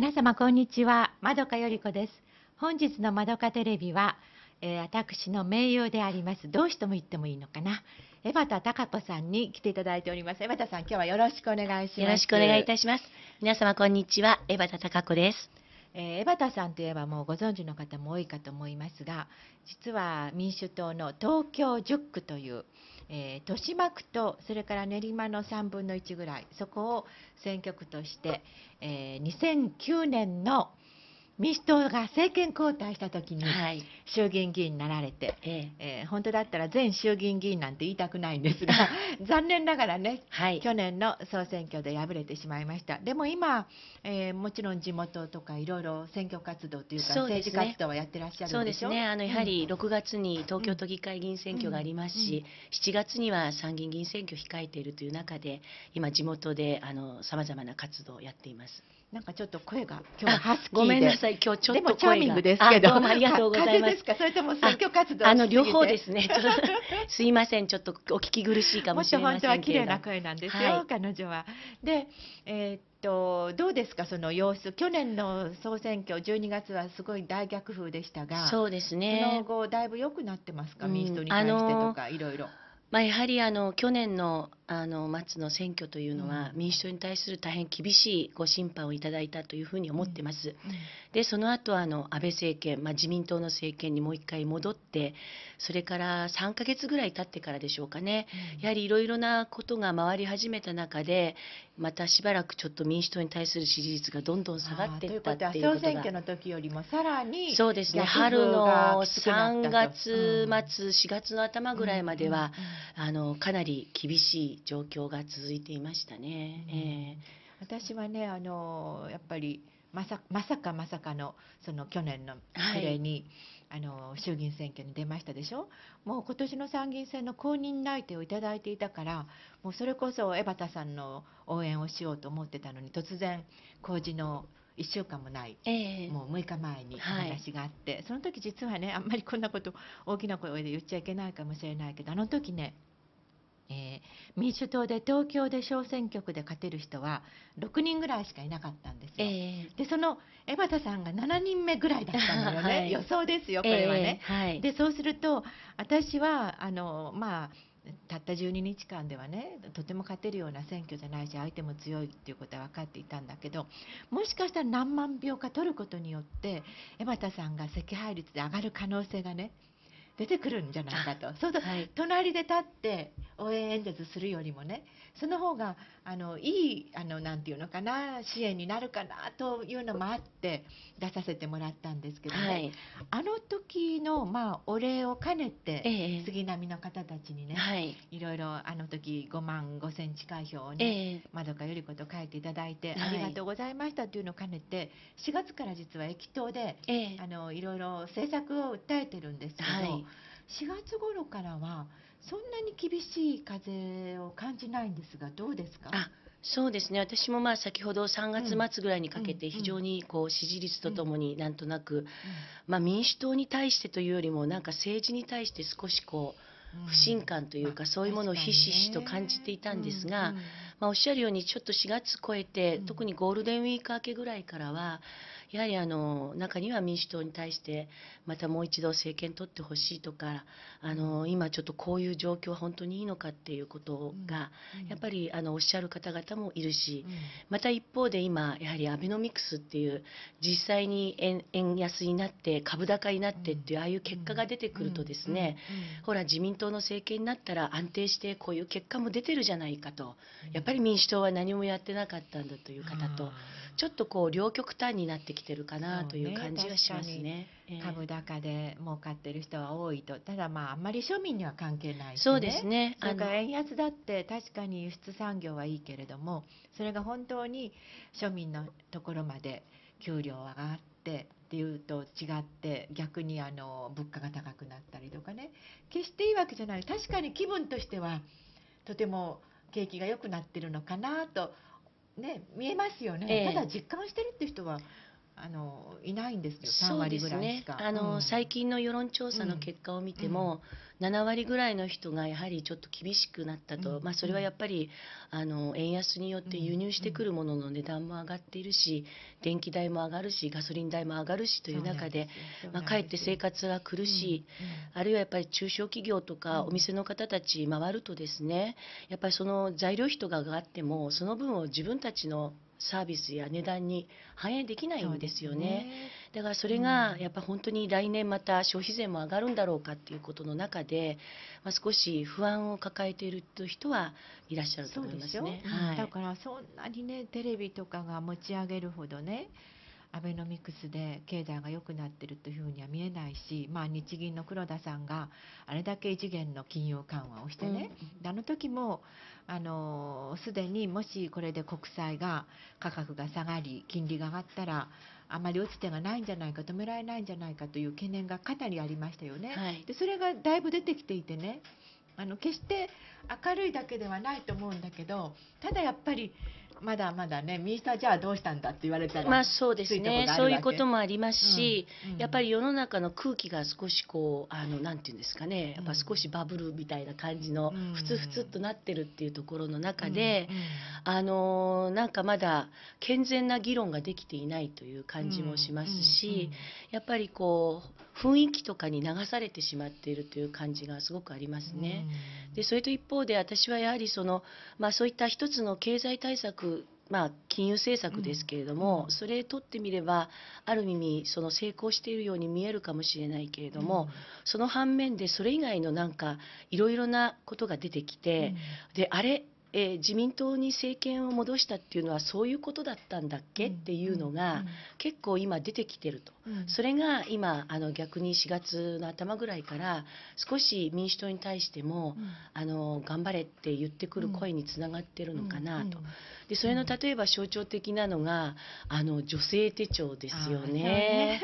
皆様こんにちはまどかよりこです本日のまどかテレビは、えー、私の名誉でありますどうしても言ってもいいのかな江端貴子さんに来ていただいております江端さん今日はよろしくお願いしますよろしくお願いいたします皆様こんにちは江端貴子ですえ江端さんといえばもうご存知の方も多いかと思いますが実は民主党の東京10区という、えー、豊島区とそれから練馬の3分の1ぐらいそこを選挙区として、えー、2009年の民主党が政権交代した時に衆議院議員になられて、ええー、本当だったら全衆議院議員なんて言いたくないんですが 残念ながらね、はい、去年の総選挙で敗れてしまいましたでも今、えー、もちろん地元とかいろいろ選挙活動というか政治活動はやってらっしゃるんでしょう、ね、そうですねあのやはり6月に東京都議会議員選挙がありますし、7月には参議院議員選挙を控えているという中で今地元でさまざまな活動をやっています。なんかちょっと声が今日ハスキーでごめんなさい今日ちょっとでもチャーミングですけどどうもありがとうございます。それとも選挙活動あの両方ですね。すいませんちょっとお聞き苦しいかもしれませんけど。もっ本当は綺麗な声なんですよ、はい、彼女は。で、えー、っとどうですかその様子去年の総選挙12月はすごい大逆風でしたが、そうですね。その後だいぶ良くなってますか、民主党に対してとかいろいろ。まあやはりあの去年のあの松の選挙というのは民主党に対する大変厳しいご審判をいただいたというふうに思ってます。でその後あの安倍政権、まあ、自民党の政権にもう一回戻ってそれから3ヶ月ぐらい経ってからでしょうかね、やはりいろいろなことが回り始めた中でまたしばらくちょっと民主党に対する支持率がどんどん下がっていったっいうことが。ということで、選挙の時よりもさらにそうですね春の3月末、4月の頭ぐらいまでは、あのかなり厳しい状況が続いていましたね。えー、私はねあのやっぱりまさまさかまさかのその去年の暮れに、はい、あの衆議院選挙に出ましたでしょもう今年の参議院選の公認内定を頂いていたからもうそれこそ江端さんの応援をしようと思ってたのに突然公示の1週間もない、えー、もう6日前にお話があって、はい、その時実はねあんまりこんなこと大きな声で言っちゃいけないかもしれないけどあの時ねえー、民主党で東京で小選挙区で勝てる人は6人ぐらいしかいなかったんですよ、えー、でその江端さんが7人目ぐらいだったのよね、はい、予想ですよこれはね、えーはい、でそうすると私はあのまあたった12日間ではねとても勝てるような選挙じゃないし相手も強いっていうことは分かっていたんだけどもしかしたら何万票か取ることによって江端さんが惜敗率で上がる可能性がね出てくるんじゃないかと、そうすると、はい、隣で立って応援演説するよりもねその方があのいいあのなていうのかな支援になるかなというのもあって出させてもらったんですけどね、はい、あの時の、まあ、お礼を兼ねて、え杉並の方たちにね、はい、いろいろあの時5万5千近い票をね、ええ、窓かより子と書いていただいて、はい、ありがとうございましたというのを兼ねて4月から実は駅頭で、ええ、あのいろいろ政策を訴えてるんですけど。4月頃からはそんなに厳しい風を感じないんですがどうですかそうですね私もまあ先ほど3月末ぐらいにかけて非常にこう支持率とともになんとなく、まあ、民主党に対してというよりもなんか政治に対して少しこう不信感というかそういうものをひしひしと感じていたんですが。まあ、おっしゃるようにちょっと4月超えて、うん、特にゴールデンウィーク明けぐらいからはやはりあの中には民主党に対してまたもう一度政権取ってほしいとかあの今ちょっとこういう状況は本当にいいのかっていうことが、うん、やっぱりあのおっしゃる方々もいるし、うん、また一方で今やはりアベノミクスっていう実際に円円安になって株高になってっていうああいう結果が出てくるとですね、ほら自民党の政権になったら安定してこういう結果も出てるじゃないかとやっぱりぱり民主党は何もやってなかったんだという方と、ちょっとこう両極端になってきてるかなという感じがしますね。ね株高で儲かってる人は多いと、ただまああんまり庶民には関係ない、ね、そうですね。んか円安だって確かに輸出産業はいいけれども、それが本当に庶民のところまで給料上がってっていうと違って逆にあの物価が高くなったりとかね決していいわけじゃない確かに気分としてはとても景気が良くなってるのかなとね、見えますよね、えー、ただ実感してるって人はあのいないんですよ、3割ぐらいしか。ね、あの、うん、最近の世論調査の結果を見ても、うん、7割ぐらいの人がやはりちょっと厳しくなったと、うん、まあ、それはやっぱりあの円安によって輸入してくるものの値段も上がっているし、電気代も上がるし、ガソリン代も上がるしという中で、まあ、かえって生活が苦しい、あるいはやっぱり中小企業とかお店の方たち回るとですね、やっぱりその材料費とかがあっても、その分を自分たちのサービスや値段に反映できないんですよね。ねだからそれがやっぱ本当に来年また消費税も上がるんだろうかっていうことの中で、まあ、少し不安を抱えているという人はいらっしゃると思いますね。すはい、だからそんなにねテレビとかが持ち上げるほどねアベノミクスで経済が良くなっているというふうには見えないし、まあ、日銀の黒田さんがあれだけ異次元の金融緩和をしてね、うん、あの時もあのすでにもしこれで国債が価格が下がり金利が上がったらあまり打つ手がないんじゃないか止められないんじゃないかという懸念がかなりありましたよね。はい、でそれがだいぶ出てきていてねあの決して明るいだけではないと思うんだけどただやっぱりまだまだねスターじゃあどうしたんだって言われたり、まあそうですねそういうこともありますし、うんうん、やっぱり世の中の空気が少しこうあのなんていうんですかねやっぱ少しバブルみたいな感じのふつふつとなってるっていうところの中で、あのなんかまだ健全な議論ができていないという感じもしますし、やっぱりこう雰囲気とかに流されてしまっているという感じがすごくありますね。でそれと一方で私はやはりその、まあ、そういった一つの経済対策まあ、金融政策ですけれども、それとってみればある意味その成功しているように見えるかもしれないけれども、その反面でそれ以外のなんかいろいろなことが出てきて、であれえー、自民党に政権を戻したっていうのはそういうことだったんだっけ、うん、っていうのが、結構今出てきてると、うん、それが今あの逆に4月の頭ぐらいから少し民主党に対しても、あの頑張れって言ってくる声につながってるのかなと、でそれの例えば象徴的なのがあの女性手帳ですよね。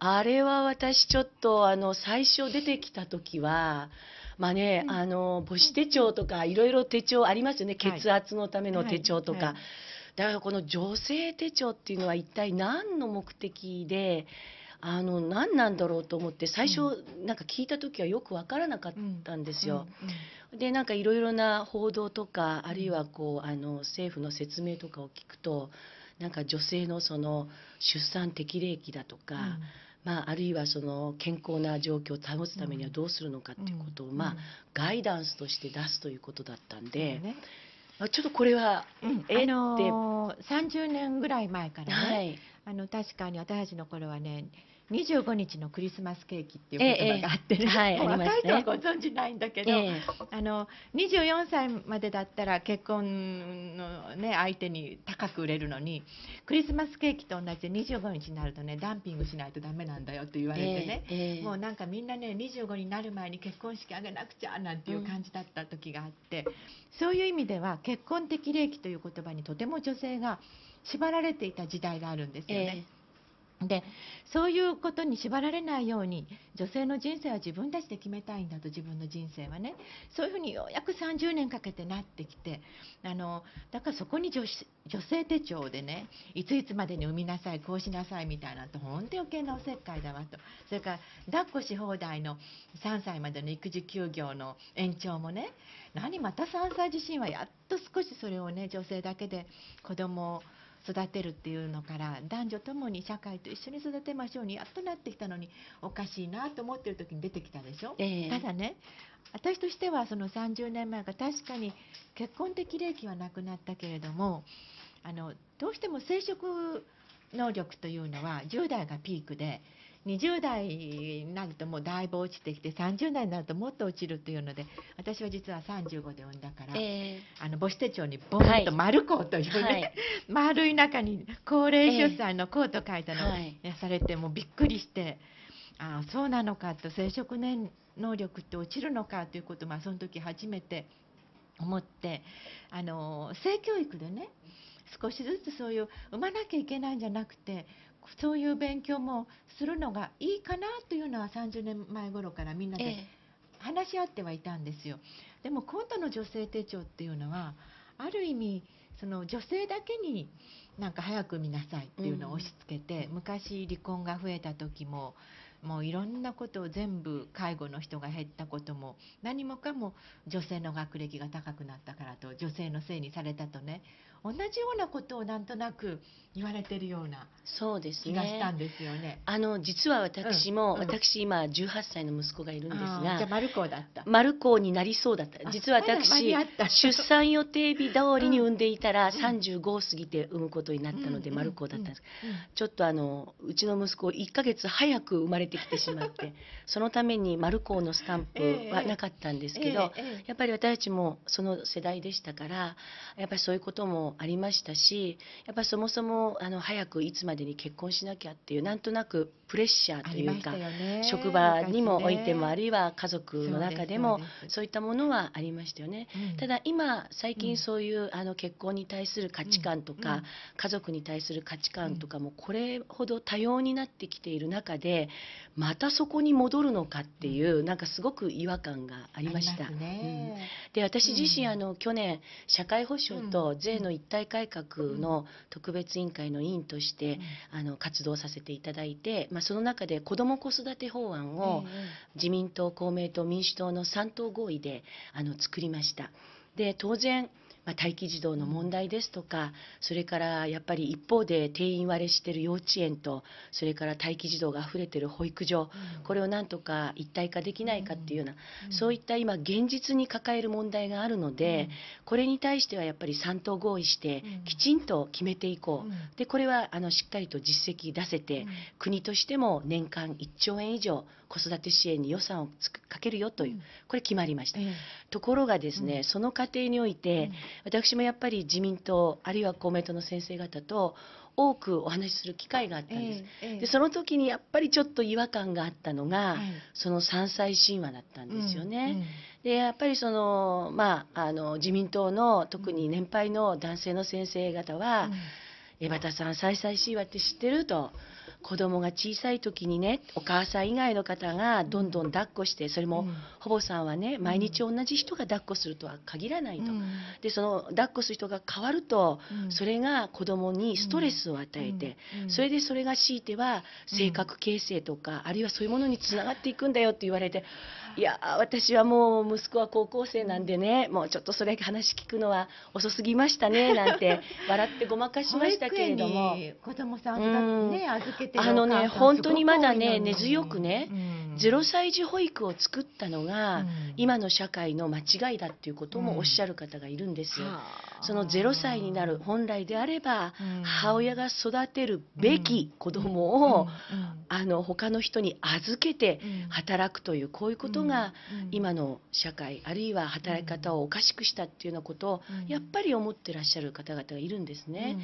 あれは私ちょっとあの最初出てきた時はまあね、あの母子手帳とかいろいろ手帳ありますよね、血圧のための手帳とか、はいはい、だからこの女性手帳っていうのは一体何の目的であの何なんだろうと思って最初なんか聞いた時はよく分からなかったんですよ。でなんかいろいろな報道とかあるいはこうあの政府の説明とかを聞くとなんか女性のその出産適齢期だとか。うんまあ、あるいはその健康な状況を保つためにはどうするのかということを、まあ、ガイダンスとして出すということだったんで。ちょっとこれは、うん、えー、あのー、30年ぐらい前からね、はい、あの確かに私たちの頃はね25日のクリスマスケーキっていう言葉があってね、ええはい、若い人はご存知ないんだけど、え、あの24歳までだったら結婚の、ね、相手に高く売れるのにクリスマスケーキと同じで25日になるとねダンピングしないとダメなんだよって言われてね、もうなんかみんなね25になる前に結婚式あげなくちゃなんていう感じだった時があって、うん、そういう意味では結婚的利益という言葉にとても女性が縛られていた時代があるんですよね。でそういうことに縛られないように女性の人生は自分たちで決めたいんだと自分の人生はねそういうふうにようやく30年かけてなってきてあのだからそこに女性手帳でねいついつまでに産みなさいこうしなさいみたいなと本当余計なおせっかいだわとそれから抱っこし放題の3歳までの育児休業の延長もね何また3歳自身はやっと少しそれをね女性だけで子供を育てるっていうのから男女ともに社会と一緒に育てましょうにやっとなってきたのにおかしいなと思ってる時に出てきたでしょ、えー、ただね私としてはその30年前が確かに結婚的齢期はなくなったけれどもあのどうしても生殖能力というのは10代がピークで20代になるともうだいぶ落ちてきて30代になるともっと落ちるというので私は実は35で産んだから、えー、あの母子手帳にボンと丸子というね、はい、丸い中に高齢出産のコート書いたのを、されてもうびっくりして。ああそうなのかと生殖年能力って落ちるのかということを、まあ、その時初めて思ってあの性教育でね少しずつそういう産まなきゃいけないんじゃなくてそういう勉強もするのがいいかなというのは30年前頃からみんなで話し合ってはいたんですよ。でも今度の女性手帳っていうのはある意味その女性だけになんか早く見なさいっていうのを押し付けて、うん、昔離婚が増えた時ももういろんなことを全部介護の人が減ったことも何もかも女性の学歴が高くなったからと女性のせいにされたとね同じようなことをなんとなく言われてるような気がしたんですよね。ねあの実は私も、うん私今十八歳の息子がいるんですが、じゃあマルコだった。マルコになりそうだった。実は私出産予定日通りに産んでいたら、三十五過ぎて産むことになったので、うん、マルコだったんです。ちょっとあのうちの息子一ヶ月早く生まれてきてしまって、そのためにマルコのスタンプはなかったんですけど、えーえーえー、やっぱり私たちもその世代でしたから、やっぱりそういうこともありましたしやっぱそもそもあの早くいつまでに結婚しなきゃっていうなんとなくプレッシャーというか、ね、職場にもおいても、ね、あるいは家族の中でもそういったものはありましたよね、うん、ただ今最近そういう、うん、あの結婚に対する価値観とか、うん、家族に対する価値観とかもこれほど多様になってきている中でまたそこに戻るのかっていうなんかすごく違和感がありました。ねうん、で私自身、あの去年社会保障と税の一体改革の特別委員会の委員として、あの活動させていただいて、まあ、その中で子ども子育て法案を自民党公明党民主党の3党合意であの作りました。で当然まあ、待機児童の問題ですとか、それからやっぱり一方で定員割れしている幼稚園とそれから待機児童が溢れている保育所、これをなんとか一体化できないかっていうような、そういった今現実に抱える問題があるので、これに対してはやっぱり3党合意してきちんと決めていこう、でこれはあのしっかりと実績出せて、国としても年間1兆円以上子育て支援に予算をかけるよという、これ決まりました、ところがですね、その過程において、私もやっぱり自民党あるいは公明党の先生方と多くお話しする機会があったんです、えーえー、でその時にやっぱりちょっと違和感があったのが、はい、その三歳神話だったんですよね、うんうん、でやっぱりその、まあ、あの自民党の特に年配の男性の先生方は「江、端、さん山菜神話って知ってる?」と。子供が小さい時にねお母さん以外の方がどんどん抱っこしてそれも、ほぼさんはね毎日同じ人が抱っこするとは限らないと、でその抱っこする人が変わると、それが子供にストレスを与えて、それでそれが強いては性格形成とか、あるいはそういうものにつながっていくんだよって言われていや私はもう息子は高校生なんでねもうちょっとそれ話聞くのは遅すぎましたね なんて笑ってごまかしましたけれども子供さんね、預けてあのね本当にまだね根強くね、うん0歳児保育を作ったのが、今の社会の間違いだっていうこともおっしゃる方がいるんですよ。その0歳になる本来であれば、母親が育てるべき子供を、あの他の人に預けて働くというこういうことが、今の社会あるいは働き方をおかしくしたっていうようなことを、やっぱり思ってらっしゃる方々がいるんですね。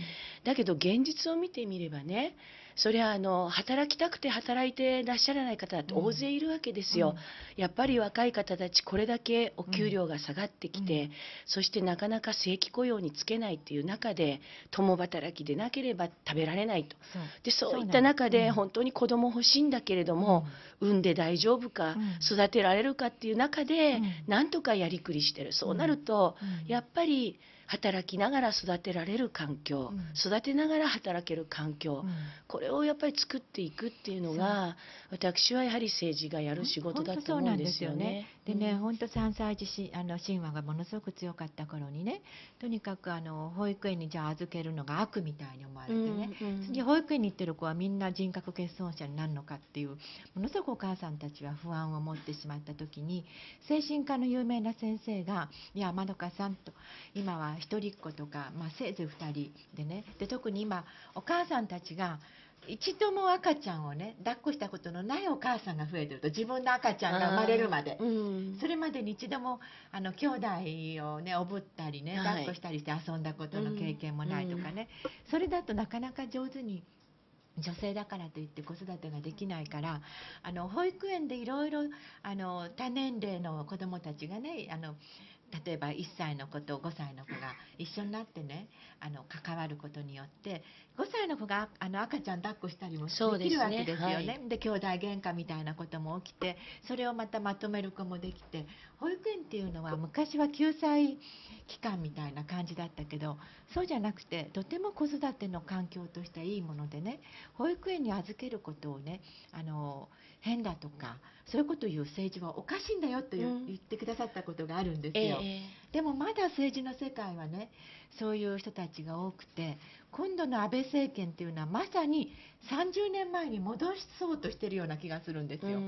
だけど現実を見てみればねそりゃあの働きたくて働いていらっしゃらない方って大勢いるわけですよ、うん、やっぱり若い方たちこれだけお給料が下がってきて、うん、そしてなかなか正規雇用につけないっていう中で共働きでなければ食べられないとでそういった中で本当に子供欲しいんだけれども、うん、産んで大丈夫か、育てられるかっていう中で、うん、なんとかやりくりしてるそうなると、やっぱり働きながら育てられる環境、うん、育てながら働ける環境、うん、これをやっぱり作っていくっていうのが私はやはり政治がやる仕事だと思うんですよね。でね、本当3歳児しあの神話がものすごく強かった頃にねとにかくあの保育園にじゃあ預けるのが悪みたいに思われてね、うんうん、保育園に行ってる子はみんな人格欠損者になるのかっていうものすごくお母さんたちは不安を持ってしまった時に精神科の有名な先生が「いやまどかさん」と「今は一人っ子とか、まあ、せいぜい2人でねで特に今お母さんたちが一度も赤ちゃんをね抱っこしたことのないお母さんが増えてると自分の赤ちゃんが生まれるまで、うん、それまでに一度もあの兄弟をねおぶったりね、抱っこしたりして遊んだことの経験もないとかね、うん、それだとなかなか上手に女性だからといって子育てができないからあの保育園でいろいろ多年齢の子どもたちがねあの例えば1歳の子と5歳の子が一緒になってねあの関わることによって5歳の子があの赤ちゃん抱っこしたりもできるわけですよね。でね、はい、で兄弟喧嘩みたいなことも起きてそれをまたまとめる子もできて保育園っていうのは昔は救済機関みたいな感じだったけどそうじゃなくてとても子育ての環境としていいものでね保育園に預けることをねあの変だとかそういうことを言う政治はおかしいんだよと言ってくださったことがあるんですよ。えーでもまだ政治の世界はねそういう人たちが多くて今度の安倍政権というのはまさに30年前に戻そうとしているような気がするんですよ。